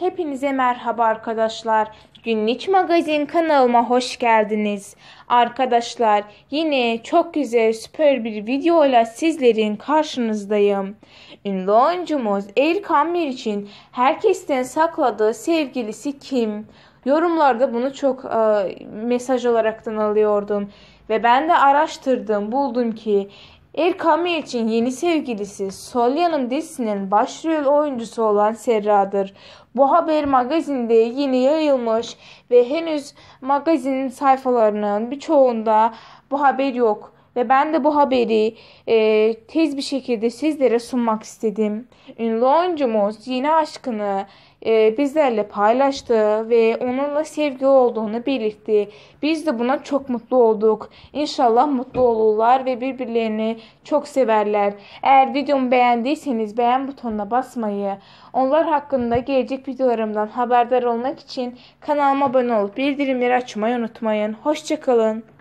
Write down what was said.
Hepinize merhaba arkadaşlar. Günlük Magazin kanalıma hoş geldiniz. Arkadaşlar yine çok güzel süper bir videoyla sizlerin karşınızdayım. Ünlü oyuncumuz Erik Amir için herkesten sakladığı sevgilisi kim? Yorumlarda bunu çok e, mesaj olaraktan alıyordum. Ve ben de araştırdım buldum ki Erkami için yeni sevgilisi Solya'nın dizisinin başrol oyuncusu olan Serra'dır. Bu haber magazinde yeni yayılmış ve henüz magazinin sayfalarının birçoğunda bu haber yok ve ben de bu haberi e, tez bir şekilde sizlere sunmak istedim. Ünlü oyuncumuz yeni aşkını e, bizlerle paylaştı ve onunla sevgi olduğunu belirtti. Biz de buna çok mutlu olduk. İnşallah mutlu olurlar ve birbirlerini çok severler. Eğer videomu beğendiyseniz beğen butonuna basmayı, onlar hakkında gelecek videolarımdan haberdar olmak için kanalıma abone olup bildirimleri açmayı unutmayın. Hoşçakalın.